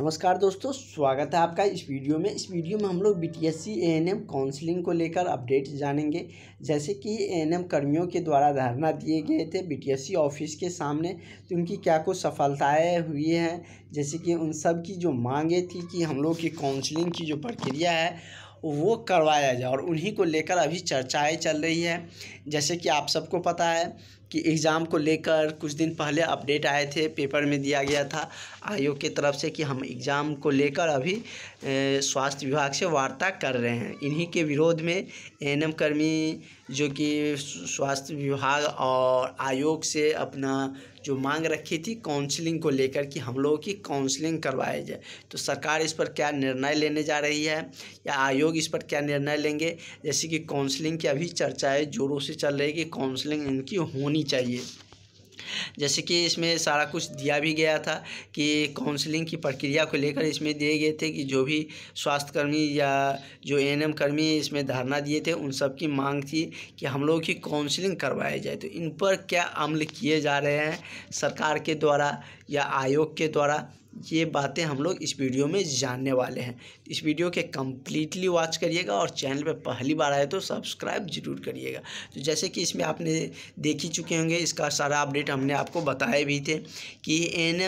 नमस्कार दोस्तों स्वागत है आपका इस वीडियो में इस वीडियो में हम लोग B T S C A N M counselling को लेकर अपडेट जानेंगे जैसे कि ए एन एम कर्मियों के द्वारा धरना दिए गए थे B T S C office के सामने तो उनकी क्या कुछ सफलताएं हुई हैं जैसे कि उन सब की जो मांगे थी कि हम लोग की काउंसलिंग की जो प्रक्रिया है वो करवाया जाए और उन्हीं को लेकर अभी चर्चाएँ चल रही है जैसे कि आप सबको पता है कि एग्ज़ाम को लेकर कुछ दिन पहले अपडेट आए थे पेपर में दिया गया था आयोग की तरफ से कि हम एग्ज़ाम को लेकर अभी स्वास्थ्य विभाग से वार्ता कर रहे हैं इन्हीं के विरोध में एन कर्मी जो कि स्वास्थ्य विभाग और आयोग से अपना जो मांग रखी थी काउंसलिंग को लेकर कि हम लोगों की काउंसलिंग करवाई जाए तो सरकार इस पर क्या निर्णय लेने जा रही है या आयोग इस पर क्या निर्णय लेंगे जैसे कि काउंसलिंग की अभी चर्चाएँ ज़ोरों से चल रही है कि काउंसलिंग इनकी होनी होनी चाहिए जैसे कि इसमें सारा कुछ दिया भी गया था कि काउंसलिंग की प्रक्रिया को लेकर इसमें दिए गए थे कि जो भी स्वास्थ्यकर्मी या जो एन कर्मी इसमें धारणा दिए थे उन सब की मांग थी कि हम लोगों की काउंसलिंग करवाई जाए तो इन पर क्या अमल किए जा रहे हैं सरकार के द्वारा या आयोग के द्वारा ये बातें हम लोग इस वीडियो में जानने वाले हैं इस वीडियो के कम्प्लीटली वॉच करिएगा और चैनल पर पहली बार आए तो सब्सक्राइब जरूर करिएगा तो जैसे कि इसमें आपने देख ही चुके होंगे इसका सारा अपडेट हमने आपको बताए भी थे कि एन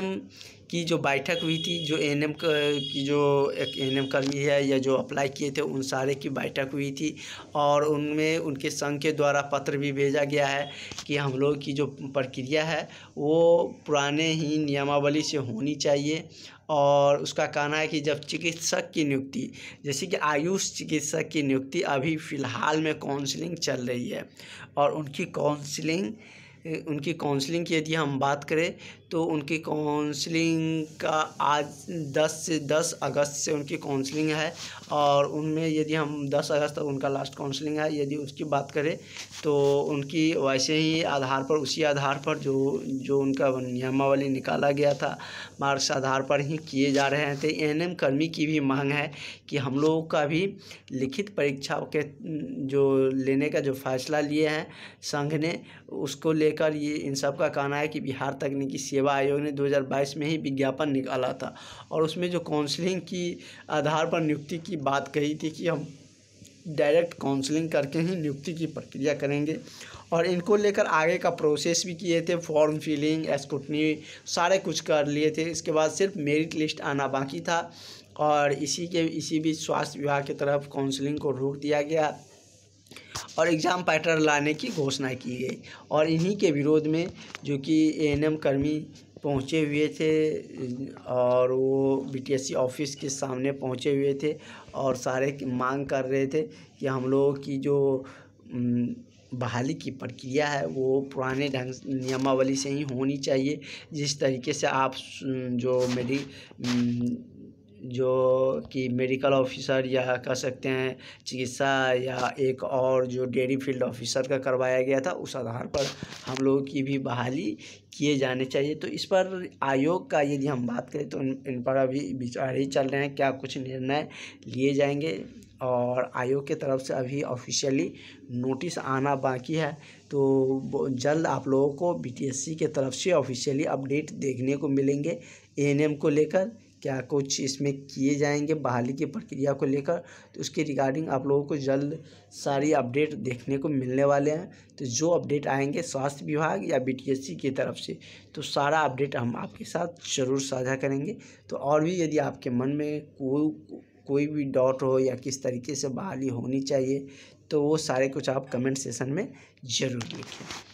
की जो बैठक हुई थी जो एन एम की जो एक एन एम कर्मी है या जो अप्लाई किए थे उन सारे की बैठक हुई थी और उनमें उनके संघ के द्वारा पत्र भी भेजा गया है कि हम लोग की जो प्रक्रिया है वो पुराने ही नियमावली से होनी चाहिए और उसका कहना है कि जब चिकित्सक की नियुक्ति जैसे कि आयुष चिकित्सक की नियुक्ति अभी फ़िलहाल में काउंसलिंग चल रही है और उनकी काउंसलिंग उनकी काउंसलिंग की यदि हम बात करें तो उनकी काउंसलिंग का आज दस से दस अगस्त से उनकी काउंसलिंग है और उनमें यदि हम दस अगस्त तक उनका लास्ट काउंसलिंग है यदि उसकी बात करें तो उनकी वैसे ही आधार पर उसी आधार पर जो जो उनका नियमावली निकाला गया था मार्क्स आधार पर ही किए जा रहे हैं तो एन कर्मी की भी मांग है कि हम लोगों का भी लिखित परीक्षा के जो लेने का जो फैसला लिए हैं संघ ने उसको लेकर ये इन सब का कहना है कि बिहार तकनीकी सी सेवा आयोग ने 2022 में ही विज्ञापन निकाला था और उसमें जो काउंसलिंग की आधार पर नियुक्ति की बात कही थी कि हम डायरेक्ट काउंसलिंग करके ही नियुक्ति की प्रक्रिया करेंगे और इनको लेकर आगे का प्रोसेस भी किए थे फॉर्म फिलिंग स्कूटनी सारे कुछ कर लिए थे इसके बाद सिर्फ मेरिट लिस्ट आना बाकी था और इसी के इसी बीच स्वास्थ्य विभाग की तरफ काउंसलिंग को रोक दिया गया और एग्ज़ाम पैटर्न लाने की घोषणा की गई और इन्हीं के विरोध में जो कि ए एन एम कर्मी पहुँचे हुए थे और वो बीटीएससी ऑफिस के सामने पहुँचे हुए थे और सारे मांग कर रहे थे कि हम लोगों की जो बहाली की प्रक्रिया है वो पुराने ढंग नियमावली से ही होनी चाहिए जिस तरीके से आप जो मेरी जो कि मेडिकल ऑफ़िसर या कह सकते हैं चिकित्सा या एक और जो डेयरी फील्ड ऑफ़िसर का करवाया गया था उस आधार पर हम लोगों की भी बहाली किए जाने चाहिए तो इस पर आयोग का यदि हम बात करें तो इन पर अभी विचार ही चल रहे हैं क्या कुछ निर्णय लिए जाएंगे और आयोग के तरफ से अभी ऑफिशियली नोटिस आना बाकी है तो जल्द आप लोगों को बीटीएससी के तरफ से ऑफिशियली अपडेट देखने को मिलेंगे एएनएम को लेकर क्या कुछ इसमें किए जाएंगे बहाली की प्रक्रिया को लेकर तो उसके रिगार्डिंग आप लोगों को जल्द सारी अपडेट देखने को मिलने वाले हैं तो जो अपडेट आएंगे स्वास्थ्य विभाग या बीटीएससी की तरफ से तो सारा अपडेट हम आपके साथ ज़रूर साझा करेंगे तो और भी यदि आपके मन में कोई कोई भी डाउट हो या किस तरीके से बहाली होनी चाहिए तो वो सारे कुछ आप कमेंट सेशन में ज़रूर लिखें